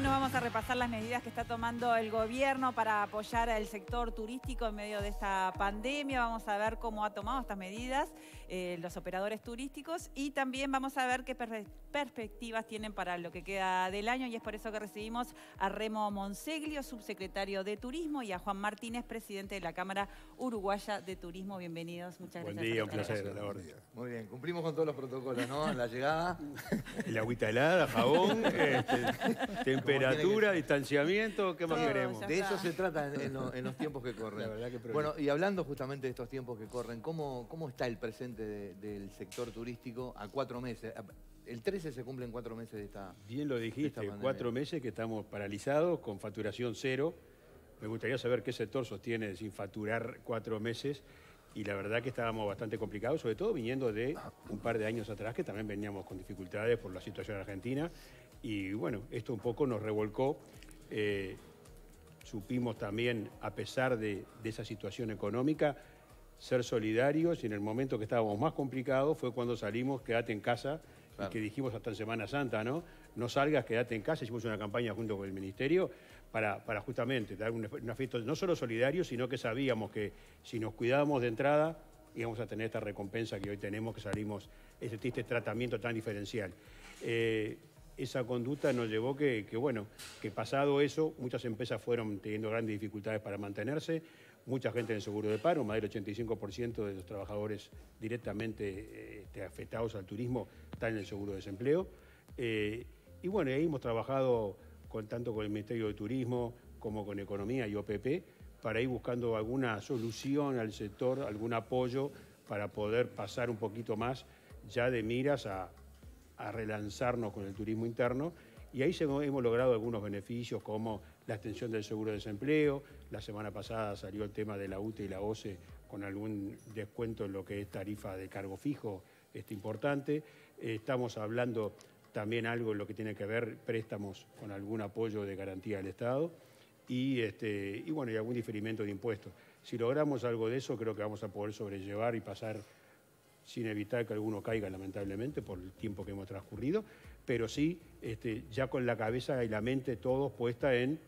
nos vamos a repasar las medidas que está tomando el gobierno para apoyar al sector turístico en medio de esta pandemia. Vamos a ver cómo ha tomado estas medidas eh, los operadores turísticos y también vamos a ver qué perspectivas tienen para lo que queda del año. Y es por eso que recibimos a Remo Monseglio, subsecretario de Turismo, y a Juan Martínez, presidente de la Cámara Uruguaya de Turismo. Bienvenidos, muchas Buen gracias. Día, un placer, Muy bien, cumplimos con todos los protocolos, ¿no? La llegada. agüita este, Temperatura, distanciamiento, ¿qué más queremos? De eso se trata en, los, tiempos que corren. bueno, y hablando justamente de estos tiempos que corren, ¿cómo, cómo está el presente del sector turístico a cuatro meses? El 13 se cumple en cuatro meses de esta Bien lo dijiste, cuatro meses que estamos paralizados con facturación cero. Me gustaría saber qué sector sostiene sin facturar cuatro meses y la verdad que estábamos bastante complicados, sobre todo viniendo de un par de años atrás que también veníamos con dificultades por la situación argentina y bueno, esto un poco nos revolcó. Eh, supimos también, a pesar de, esa situación económica, ser solidarios y en el momento que estábamos más complicados fue cuando salimos, quédate en casa, y que dijimos hasta en Semana Santa, ¿no? No salgas, quédate en casa, hicimos una campaña junto con el Ministerio para, para justamente dar un, no solo solidario, sino que sabíamos que si nos cuidábamos de entrada, íbamos a tener esta recompensa que hoy tenemos, que salimos, este triste tratamiento tan diferencial. Eh, esa conducta nos llevó que, bueno, que pasado eso, muchas empresas fueron teniendo grandes dificultades para mantenerse, mucha gente en el seguro de paro, más del 85% de los trabajadores directamente este, afectados al turismo están en el seguro de desempleo. Eh, y bueno, ahí hemos trabajado tanto con el Ministerio de Turismo como con Economía y OPP para ir buscando alguna solución al sector, algún apoyo para poder pasar un poquito más ya de miras a, a relanzarnos con el turismo interno y ahí hemos logrado algunos beneficios como la extensión del seguro de desempleo, la semana pasada salió el tema de la UTE y la OCE con algún descuento en lo que es tarifa de cargo fijo este, importante, estamos hablando también algo en lo que tiene que ver préstamos con algún apoyo de garantía del Estado y, este, y bueno, y algún diferimiento de impuestos. Si logramos algo de eso, creo que vamos a poder sobrellevar y pasar sin evitar que alguno caiga lamentablemente por el tiempo que hemos transcurrido, pero sí este, ya con la cabeza y la mente todos puesta en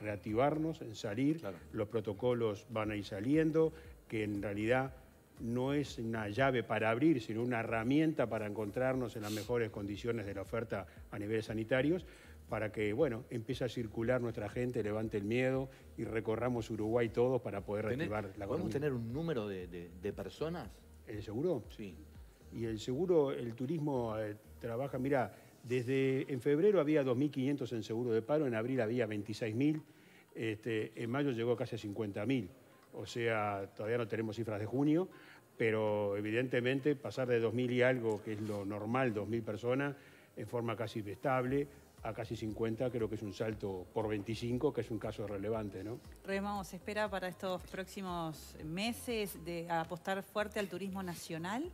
reactivarnos, en salir, los protocolos van a ir saliendo, que en realidad no es una llave para abrir, sino una herramienta para encontrarnos en las mejores condiciones de la oferta a niveles sanitarios, para que, bueno, empiece a circular nuestra gente, levante el miedo y recorramos Uruguay todos para poder reactivar la economía. ¿Podemos tener un número de personas ¿El seguro? Sí. Y el seguro, el turismo eh, trabaja, mira, desde en febrero había 2.500 en seguro de paro, en abril había 26.000, este, en mayo llegó casi a 50.000. O sea, todavía no tenemos cifras de junio, pero evidentemente pasar de 2.000 y algo, que es lo normal, 2.000 personas, en forma casi estable, a casi 50 creo que es un salto por 25, que es un caso relevante, ¿no? Remo, ¿se espera para estos próximos meses apostar fuerte al turismo nacional?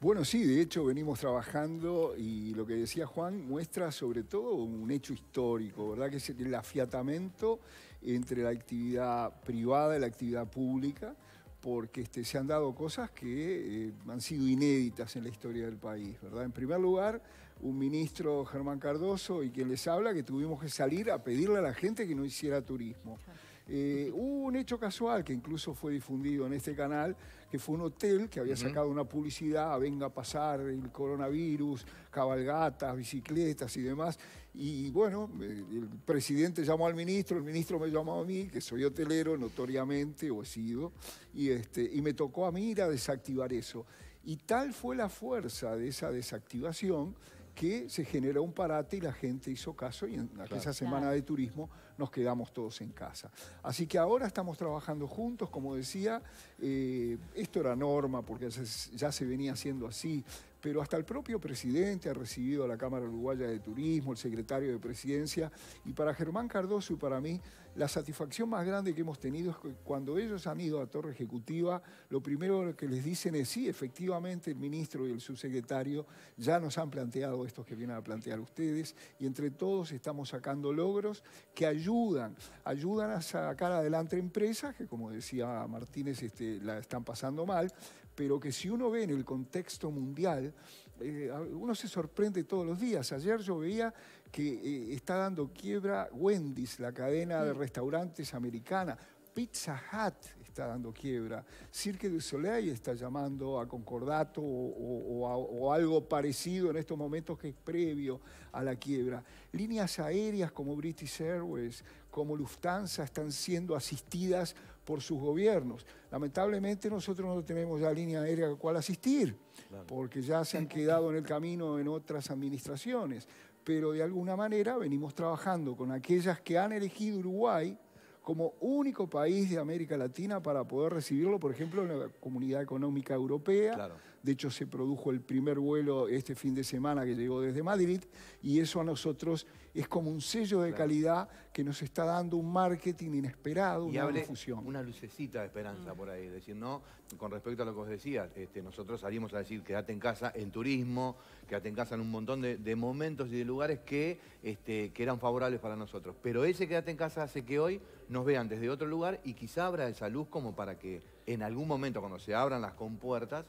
Bueno, sí, de hecho venimos trabajando y lo que decía Juan muestra sobre todo un hecho histórico, ¿verdad? Que es el afiatamiento entre la actividad privada y la actividad pública porque este, se han dado cosas que eh, han sido inéditas en la historia del país, ¿verdad? En primer lugar, un ministro, Germán Cardoso, y quien les habla, que tuvimos que salir a pedirle a la gente que no hiciera turismo. Eh, un hecho casual que incluso fue difundido en este canal, que fue un hotel que había sacado una publicidad, venga a pasar el coronavirus, cabalgatas, bicicletas y demás. Y bueno, el presidente llamó al ministro, el ministro me llamó a mí, que soy hotelero notoriamente, o he sido, y, este, y me tocó a mí ir a desactivar eso. Y tal fue la fuerza de esa desactivación que se generó un parate y la gente hizo caso y en aquella semana de turismo nos quedamos todos en casa. Así que ahora estamos trabajando juntos, como decía, eh, esto era norma porque ya se venía haciendo así, pero hasta el propio presidente ha recibido a la Cámara Uruguaya de Turismo, el secretario de Presidencia, y para Germán Cardoso y para mí, la satisfacción más grande que hemos tenido es que cuando ellos han ido a Torre Ejecutiva, lo primero que les dicen es, sí, efectivamente el ministro y el subsecretario ya nos han planteado estos que vienen a plantear ustedes, y entre todos estamos sacando logros que ayudan, ayudan a sacar adelante empresas que, como decía Martínez, este, la están pasando mal, pero que si uno ve en el contexto mundial, eh, uno se sorprende todos los días. Ayer yo veía que eh, está dando quiebra Wendy's, la cadena de restaurantes americana. Pizza Hut está dando quiebra, Cirque du Soleil está llamando a concordato o, o, algo parecido en estos momentos que es previo a la quiebra. Líneas aéreas como British Airways, como Lufthansa están siendo asistidas por sus gobiernos. Lamentablemente nosotros no tenemos ya línea aérea a la cual asistir, porque ya se han quedado en el camino en otras administraciones, pero de alguna manera venimos trabajando con aquellas que han elegido Uruguay como único país de América Latina para poder recibirlo, por ejemplo, en la Comunidad Económica Europea. De hecho, se produjo el primer vuelo este fin de semana que llegó desde Madrid y eso a nosotros es como un sello de calidad que nos está dando un marketing inesperado, y una Una lucecita de esperanza mm. por ahí. decir, no, con respecto a lo que os decía, este, nosotros salimos a decir quédate en casa en turismo, quédate en casa en un montón de, momentos y de lugares que, este, que eran favorables para nosotros. Pero ese quédate en casa hace que hoy nos vean desde otro lugar y quizá abra esa luz como para que en algún momento cuando se abran las compuertas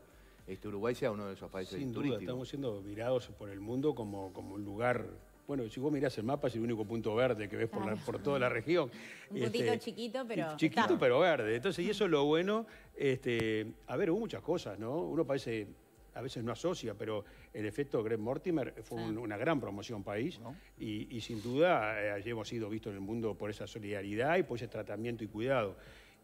este Uruguay sea uno de esos países Sin duda, estamos siendo mirados por el mundo como, como un lugar... Bueno, si vos mirás el mapa es el único punto verde que ves por, por toda la región. Un puntito este, chiquito, pero... Chiquito, pero verde. Entonces, y eso es lo bueno. Este, a ver, hubo muchas cosas, ¿no? Uno parece a veces no asocia, pero el efecto Greg Mortimer fue una gran promoción país y, sin duda eh, hemos sido vistos en el mundo por esa solidaridad y por ese tratamiento y cuidado.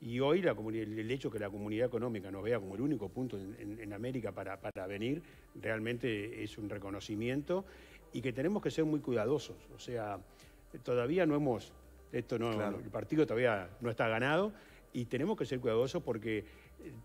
Y hoy el hecho que la comunidad económica nos vea como el único punto en, América para, venir, realmente es un reconocimiento y que tenemos que ser muy cuidadosos. O sea, todavía no hemos, esto no, el partido todavía no está ganado y tenemos que ser cuidadosos porque eh,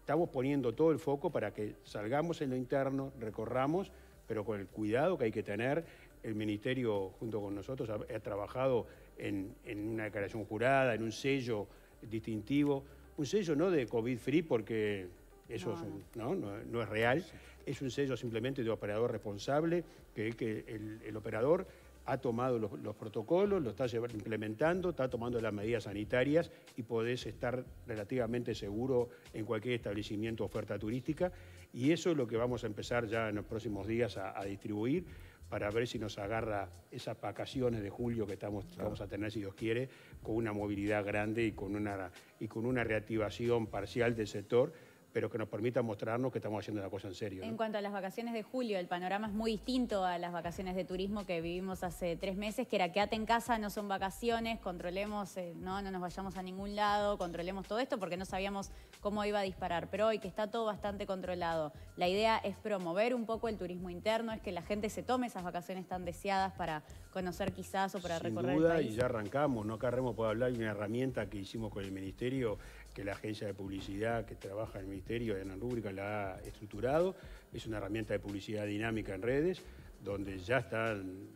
estamos poniendo todo el foco para que salgamos en lo interno, recorramos, pero con el cuidado que hay que tener. El Ministerio, junto con nosotros, ha, trabajado en, en una declaración jurada, en un sello distintivo, un sello no de COVID-free porque eso no, es real, es un sello simplemente de operador responsable, que, que el, operador ha tomado los, protocolos, lo está implementando, está tomando las medidas sanitarias y podés estar relativamente seguro en cualquier establecimiento oferta turística. Y eso es lo que vamos a empezar ya en los próximos días a, a distribuir para ver si nos agarra esas vacaciones de julio que estamos, vamos a tener, si Dios quiere, con una movilidad grande y con una, y con una reactivación parcial del sector pero que nos permita mostrarnos que estamos haciendo la cosa en serio. En cuanto a las vacaciones de julio, el panorama es muy distinto a las vacaciones de turismo que vivimos hace tres meses, que era quédate en casa, no son vacaciones, controlemos, eh, no, no nos vayamos a ningún lado, controlemos todo esto porque no sabíamos cómo iba a disparar, pero hoy que está todo bastante controlado, la idea es promover un poco el turismo interno, es que la gente se tome esas vacaciones tan deseadas para conocer quizás o para recorrer y ya arrancamos, no acá por hablar, hay una herramienta que hicimos con el Ministerio la agencia de publicidad que trabaja en el Ministerio de la rúbrica la ha estructurado. Es una herramienta de publicidad dinámica en redes, donde ya están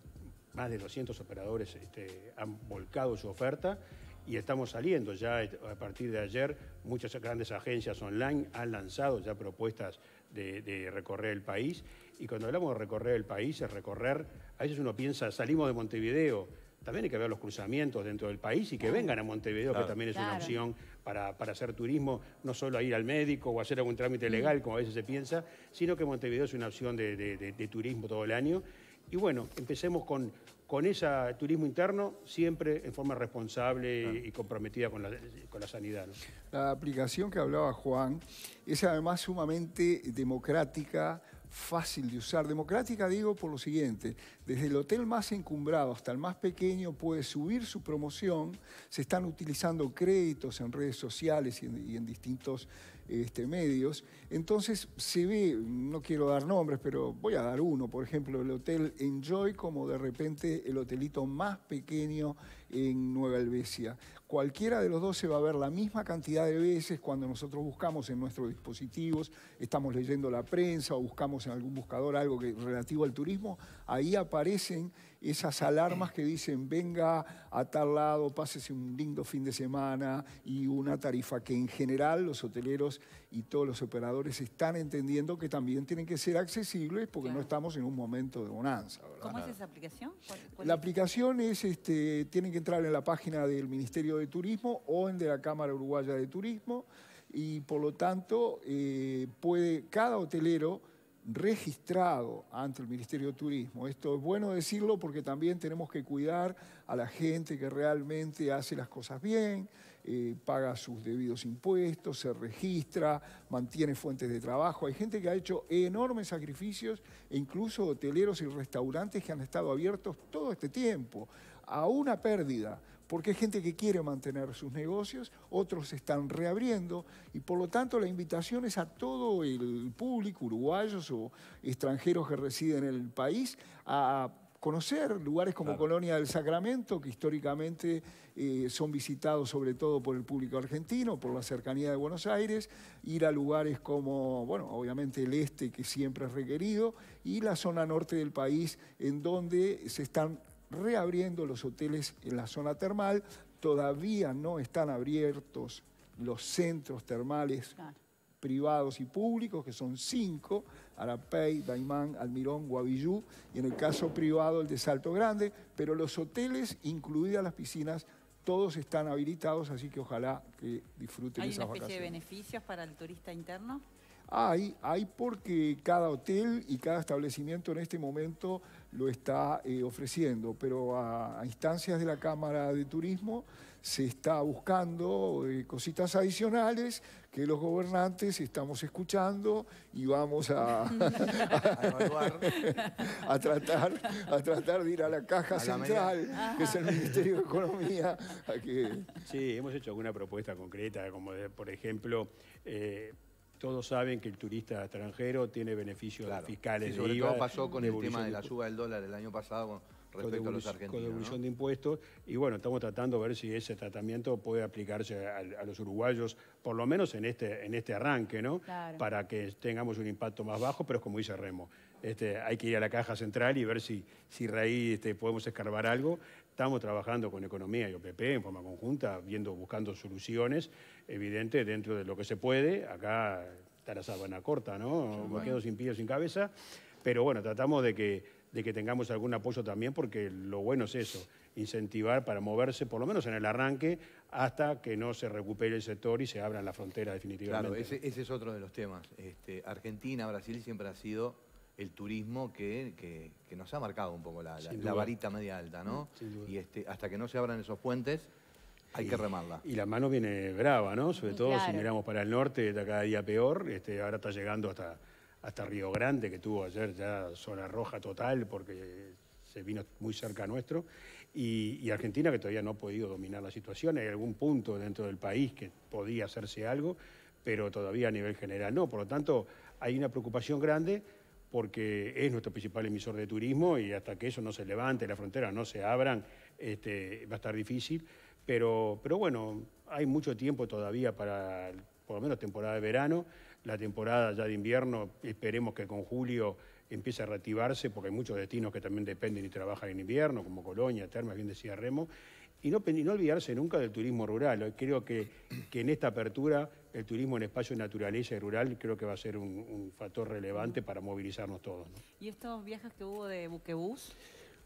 más de 200 operadores este, han volcado su oferta y estamos saliendo ya a partir de ayer. Muchas grandes agencias online han lanzado ya propuestas de, de, recorrer el país. Y cuando hablamos de recorrer el país, es recorrer, a veces uno piensa, salimos de Montevideo, también hay que ver los cruzamientos dentro del país y que vengan a Montevideo, que también es una opción para, hacer turismo, no solo a ir al médico o hacer algún trámite legal, como a veces se piensa, sino que Montevideo es una opción de, turismo todo el año. Y bueno, empecemos con, ese turismo interno, siempre en forma responsable y comprometida con la, sanidad. La aplicación que hablaba Juan es además sumamente democrática, fácil de usar. Democrática digo por lo siguiente, desde el hotel más encumbrado hasta el más pequeño puede subir su promoción, se están utilizando créditos en redes sociales y en, distintos este, medios. Entonces se ve, no quiero dar nombres, pero voy a dar uno, por ejemplo, el Hotel Enjoy como de repente el hotelito más pequeño en Nueva Helvecia. Cualquiera de los dos se va a ver la misma cantidad de veces cuando nosotros buscamos en nuestros dispositivos, estamos leyendo la prensa o buscamos en algún buscador algo que, relativo al turismo, ahí aparecen esas alarmas que dicen venga a tal lado, pásese un lindo fin de semana y una tarifa que en general los hoteleros y todos los operadores están entendiendo que también tienen que ser accesibles porque no estamos en un momento de bonanza. ¿Cómo es esa aplicación? la aplicación es, este, tienen que entrar en la página del Ministerio de Turismo o en de la Cámara Uruguaya de Turismo y por lo tanto eh, puede cada hotelero registrado ante el Ministerio de Turismo. Esto es bueno decirlo porque también tenemos que cuidar a la gente que realmente hace las cosas bien, eh, paga sus debidos impuestos, se registra, mantiene fuentes de trabajo. Hay gente que ha hecho enormes sacrificios e incluso hoteleros y restaurantes que han estado abiertos todo este tiempo a una pérdida porque hay gente que quiere mantener sus negocios, otros se están reabriendo y por lo tanto la invitación es a todo el público, uruguayos o extranjeros que residen en el país, a conocer lugares como Colonia del Sacramento, que históricamente eh, son visitados sobre todo por el público argentino, por la cercanía de Buenos Aires, ir a lugares como, bueno, obviamente el este, que siempre es requerido, y la zona norte del país, en donde se están reabriendo los hoteles en la zona termal, todavía no están abiertos los centros termales privados y públicos, que son cinco, Arapey, Daimán, Almirón, Guavillú, y en el caso privado el de Salto Grande, pero los hoteles, incluidas las piscinas, todos están habilitados, así que ojalá que disfruten esas vacaciones. ¿Hay una especie de beneficios para el turista interno? Hay, hay porque cada hotel y cada establecimiento en este momento lo está eh, ofreciendo, pero a, instancias de la Cámara de Turismo se está buscando eh, cositas adicionales que los gobernantes estamos escuchando y vamos a, a, tratar, a tratar de ir a la caja central, que es el Ministerio de Economía. Sí, hemos hecho alguna propuesta concreta, como por ejemplo... Eh, todos saben que el turista extranjero tiene beneficios fiscales. Sí, sobre de todo pasó con el tema de la suba del dólar el año pasado respecto a los argentinos. Con devolución de impuestos. Y bueno, estamos tratando de ver si ese tratamiento puede aplicarse a, los uruguayos, por lo menos en este, en este arranque, ¿no? Para que tengamos un impacto más bajo, pero es como dice Remo. Este, hay que ir a la caja central y ver si, si este, podemos escarbar algo. Estamos trabajando con Economía y OPP en forma conjunta, viendo, buscando soluciones, evidente, dentro de lo que se puede. Acá está la corta, ¿no? Me quedo sin pie, sin cabeza. Pero bueno, tratamos de que, de que tengamos algún apoyo también, porque lo bueno es eso, incentivar para moverse, por lo menos en el arranque, hasta que no se recupere el sector y se abra la frontera definitivamente. Claro, ese, es otro de los temas. Este, Argentina, Brasil siempre ha sido el turismo que, nos ha marcado un poco la, varita media alta, ¿no? Mm, y este, hasta que no se abran esos puentes, hay que remarla. Y la mano viene brava, ¿no? Sobre todo si miramos para el norte, está cada día peor. Este, ahora está llegando hasta, hasta Río Grande, que tuvo ayer ya zona roja total, porque se vino muy cerca nuestro, y, y, Argentina que todavía no ha podido dominar la situación, hay algún punto dentro del país que podía hacerse algo, pero todavía a nivel general no, por lo tanto hay una preocupación grande porque es nuestro principal emisor de turismo y hasta que eso no se levante, las fronteras no se abran, este, va a estar difícil. Pero, pero bueno, hay mucho tiempo todavía para, por lo menos temporada de verano, la temporada ya de invierno, esperemos que con julio empiece a reactivarse, porque hay muchos destinos que también dependen y trabajan en invierno, como Colonia, Termas, bien decía Remo, y no, no olvidarse nunca del turismo rural. Creo que, que en esta apertura el turismo en espacios de naturaleza y rural creo que va a ser un, factor relevante para movilizarnos todos. ¿Y estos viajes que hubo de buquebús?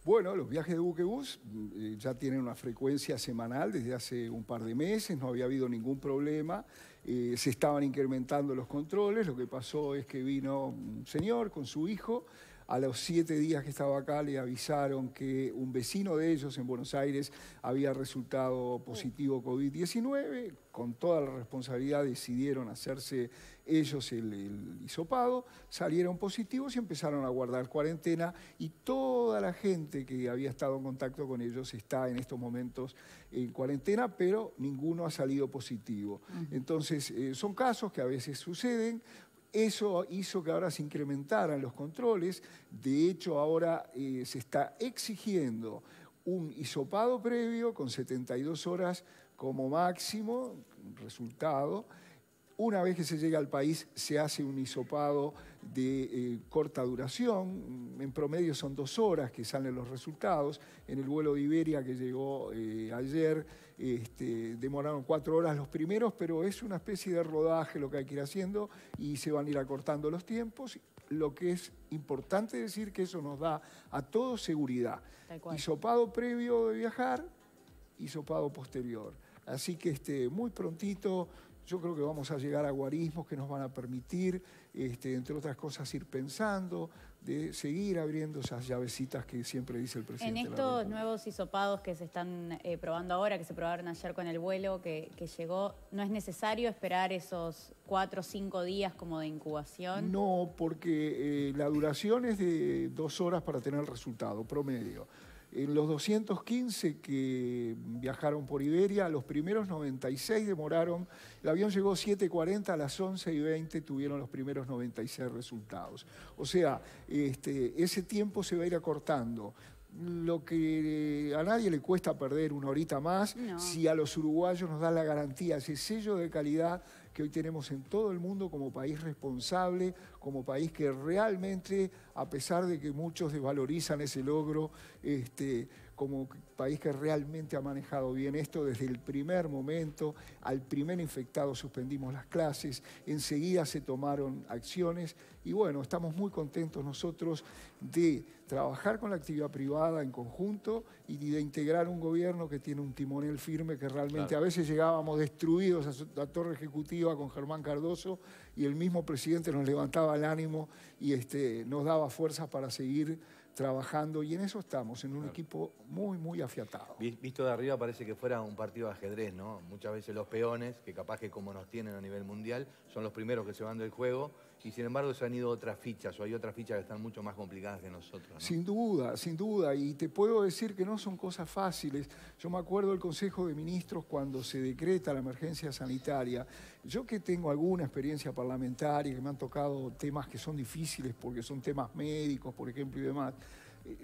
Bueno, los viajes de buquebús eh, ya tienen una frecuencia semanal desde hace un par de meses, no había habido ningún problema, eh, se estaban incrementando los controles, lo que pasó es que vino un señor con su hijo a los siete días que estaba acá le avisaron que un vecino de ellos en Buenos Aires había resultado positivo COVID-19. Con toda la responsabilidad decidieron hacerse ellos el, hisopado, salieron positivos y empezaron a guardar cuarentena y toda la gente que había estado en contacto con ellos está en estos momentos en cuarentena, pero ninguno ha salido positivo. Entonces, eh, son casos que a veces suceden, eso hizo que ahora se incrementaran los controles. De hecho, ahora eh, se está exigiendo un hisopado previo con 72 horas como máximo, resultado. Una vez que se llega al país, se hace un hisopado de eh, corta duración. En promedio son dos horas que salen los resultados. En el vuelo de Iberia que llegó eh, ayer, este, demoraron cuatro horas los primeros, pero es una especie de rodaje lo que hay que ir haciendo y se van a ir acortando los tiempos. Lo que es importante decir que eso nos da a todos seguridad. Hisopado previo de viajar, hisopado posterior. Así que este, muy prontito yo creo que vamos a llegar a guarismos que nos van a permitir este, entre otras cosas, ir pensando, de seguir abriendo esas llavecitas que siempre dice el presidente. En estos nuevos hisopados que se están eh, probando ahora, que se probaron ayer con el vuelo que, llegó, ¿no es necesario esperar esos cuatro o cinco días como de incubación? No, porque eh, la duración es de dos horas para tener el resultado promedio. En los 215 que viajaron por Iberia, los primeros 96 demoraron. El avión llegó 7.40, a las 11 y 20 tuvieron los primeros 96 resultados. O sea, este, ese tiempo se va a ir acortando lo que eh, a nadie le cuesta perder una horita más, si a los uruguayos nos dan la garantía, ese sello de calidad que hoy tenemos en todo el mundo como país responsable, como país que realmente, a pesar de que muchos desvalorizan ese logro, este, como país que realmente ha manejado bien esto desde el primer momento. Al primer infectado suspendimos las clases, enseguida se tomaron acciones y bueno, estamos muy contentos nosotros de trabajar con la actividad privada en conjunto y de integrar un gobierno que tiene un timonel firme que realmente a veces llegábamos destruidos a la torre ejecutiva con Germán Cardoso y el mismo presidente nos levantaba el ánimo y este, nos daba fuerzas para seguir trabajando y en eso estamos, en un equipo muy, muy afiatado. Visto de arriba parece que fuera un partido de ajedrez, ¿no? Muchas veces los peones, que capaz que como nos tienen a nivel mundial, son los primeros que se van del juego, y sin embargo se han ido otras fichas o hay otras fichas que están mucho más complicadas que nosotros. Sin duda, sin duda, y te puedo decir que no son cosas fáciles. Yo me acuerdo del Consejo de Ministros cuando se decreta la emergencia sanitaria. Yo que tengo alguna experiencia parlamentaria, que me han tocado temas que son difíciles porque son temas médicos, por ejemplo, y demás. Eh,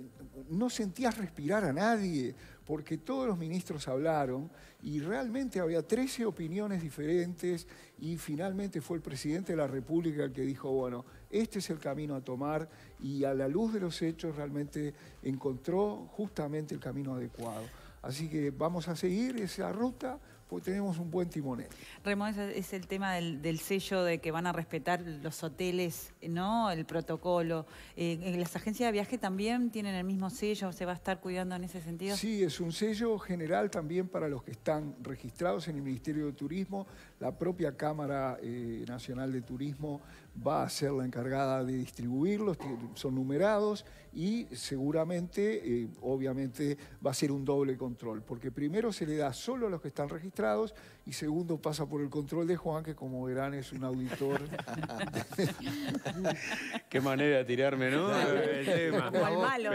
no sentías respirar a nadie, porque todos los ministros hablaron y realmente había 13 opiniones diferentes y finalmente fue el presidente de la República el que dijo, bueno, este es el camino a tomar y a la luz de los hechos realmente encontró justamente el camino adecuado. Así que vamos a seguir esa ruta tenemos un buen timonel. Remo, es el tema del, sello de que van a respetar los hoteles, ¿no? El protocolo. Eh, eh, ¿Las agencias de viaje también tienen el mismo sello? ¿Se va a estar cuidando en ese sentido? Sí, es un sello general también para los que están registrados en el Ministerio de Turismo, la propia Cámara eh, Nacional de Turismo va a ser la encargada de distribuirlos, son numerados y seguramente, eh, obviamente, va a ser un doble control, porque primero se le da solo a los que están registrados y segundo pasa por el control de Juan, que como verán es un auditor. Qué manera de tirarme, ¿no? el tema. al malo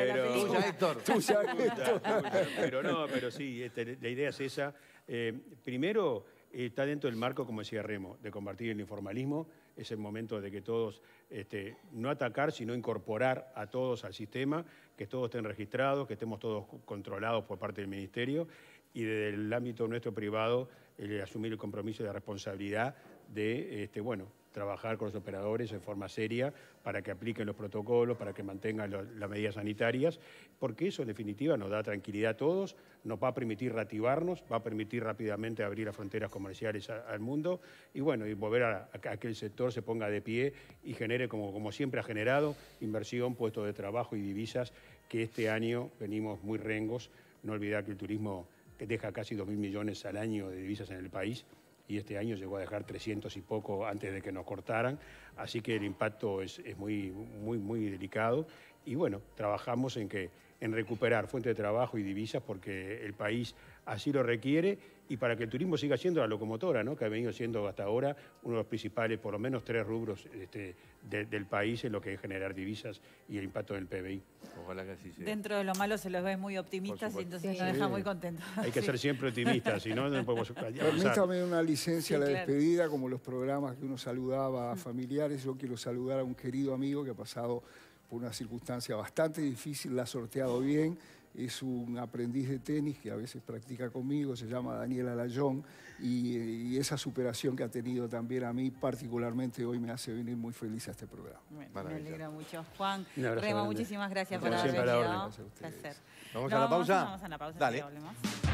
pero... no, pero sí, este, la idea es esa. Eh, primero eh, está dentro del marco, como decía Remo, de combatir el informalismo. Es el momento de que todos, este, no atacar, sino incorporar a todos al sistema, que todos estén registrados, que estemos todos controlados por parte del Ministerio y desde el ámbito nuestro privado eh, asumir el compromiso de la responsabilidad de, este, bueno, trabajar con los operadores en forma seria para que apliquen los protocolos, para que mantengan las medidas sanitarias, porque eso en definitiva nos da tranquilidad a todos, nos va a permitir reactivarnos, va a permitir rápidamente abrir las fronteras comerciales al mundo y bueno, y volver a, que el sector se ponga de pie y genere, como, como siempre ha generado, inversión, puestos de trabajo y divisas que este año venimos muy rengos. No olvidar que el turismo deja casi 2.000 millones al año de divisas en el país y este año llegó a dejar 300 y poco antes de que nos cortaran, así que el impacto es, muy, muy, muy delicado y bueno, trabajamos en, que, en recuperar fuente de trabajo y divisas porque el país así lo requiere y para que el turismo siga siendo la locomotora, ¿no? que ha venido siendo hasta ahora uno de los principales, por lo menos tres rubros este, del país en lo que es generar divisas y el impacto en el PBI. Ojalá que así Dentro de lo malo se los ve muy optimistas y entonces deja muy contentos. Hay que ser siempre optimistas, si no, no podemos Permítame una licencia a la despedida, como los programas que uno saludaba a familiares, yo quiero saludar a un querido amigo que ha pasado por una circunstancia bastante difícil, la ha sorteado bien es un aprendiz de tenis que a veces practica conmigo, se llama Daniel Alayón, y, esa superación que ha tenido también a mí particularmente hoy me hace venir muy feliz a este programa. me alegra mucho. Juan, Rema, muchísimas gracias por haber venido. Placer. a ¿Vamos a la pausa? Vamos a la pausa. Dale.